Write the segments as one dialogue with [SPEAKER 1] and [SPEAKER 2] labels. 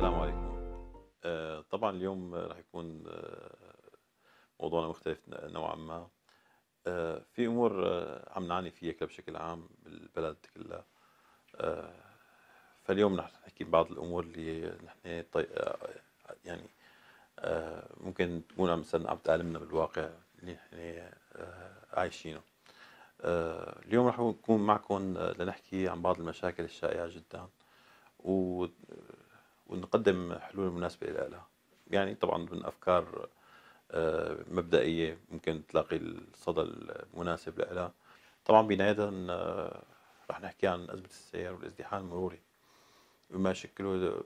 [SPEAKER 1] السلام عليكم آه، طبعا اليوم رح يكون آه، موضوعنا مختلف نوعا ما آه، في امور عم نعاني فيها بشكل عام بالبلد كلها فاليوم رح نحكي بعض الامور اللي نحن يعني ممكن تكون مثلا عم تألمنا بالواقع اللي نحن عايشينه اليوم رح نكون معكم لنحكي عن بعض المشاكل الشائعة جدا و ونقدم حلول مناسبه لها يعني طبعا من افكار آه، مبدئيه ممكن تلاقي الصدى المناسب لها طبعا بناية آه، رح نحكي عن ازمه السير والازدحام المروري بما شكله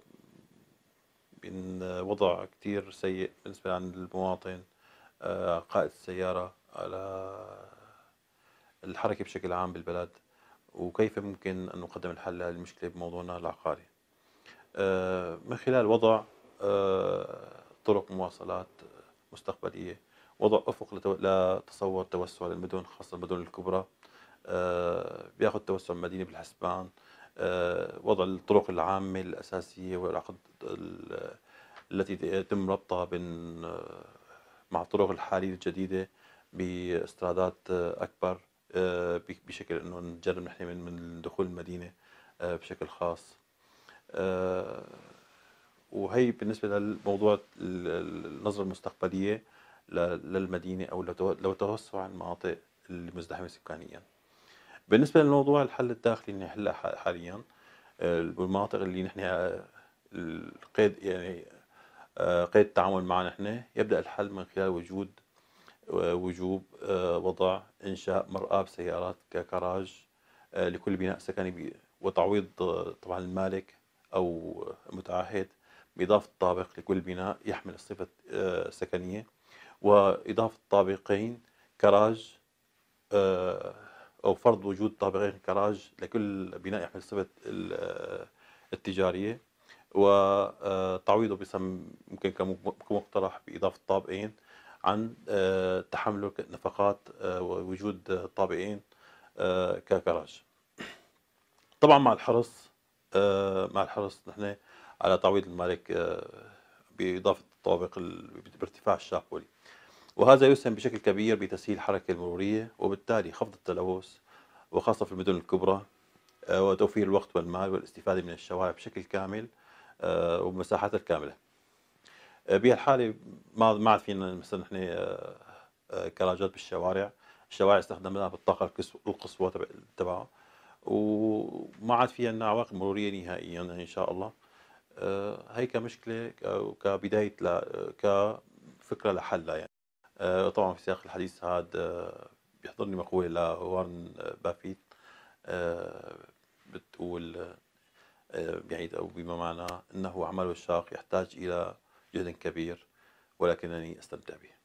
[SPEAKER 1] من وضع كتير سيء بالنسبه عن المواطن آه، قائد السياره على الحركه بشكل عام بالبلد وكيف ممكن ان نقدم الحل للمشكلة بموضوعنا العقاري آه، من خلال وضع آه، طرق مواصلات مستقبليه وضع افق لتصور توسع للمدن خاصه المدن الكبرى آه، بياخذ توسع المدينه بالحسبان وضع الطرق العامه الاساسيه والعقد التي يتم ربطها بين مع الطرق الحاليه الجديده باسترادات اكبر بشكل انه نجرب نحن من دخول المدينه بشكل خاص آه، وهي بالنسبه للموضوع النظره المستقبليه للمدينه او لتوسع المناطق المزدحمه سكانيا. بالنسبه لموضوع الحل الداخلي اللي نحلها حاليا بالمناطق آه، اللي نحن آه، القيد يعني قيد التعامل معها نحن يبدا الحل من خلال وجود وجوب وضع انشاء مرآة بسيارات ككراج لكل بناء سكني وتعويض طبعا المالك أو متعهد بإضافة طابق لكل بناء يحمل الصفة السكنية آه، وإضافة طابقين كراج آه، أو فرض وجود طابقين كراج لكل بناء يحمل الصفة آه، التجارية وتعويضه بسم ممكن كمقترح بإضافة طابقين عن تحمل نفقات ووجود طابقين ككراج طبعا مع الحرص آه، مع الحرص نحن على تعويض المالك آه، بإضافة الطوابق بارتفاع الشابولي وهذا يسهم بشكل كبير بتسهيل الحركة المرورية وبالتالي خفض التلوث وخاصة في المدن الكبرى آه، وتوفير الوقت والمال والاستفادة من الشوارع بشكل كامل وبمساحاتها الكاملة بهالحالة ما ما عاد فينا مثلا نحن كراجات بالشوارع الشوارع استخدمناها بالطاقة القصوى تبعها وما عاد فيها لنا عواقب مروريه نهائيا ان شاء الله آه، هي كمشكله كبدايه ل... كفكره لحلها يعني آه، طبعا في سياق الحديث هذا آه، بيحضرني مقوله لوارن بافيت بتقول بعيد او بما معنى انه عمله الشاق يحتاج الى جهد كبير ولكنني استمتع به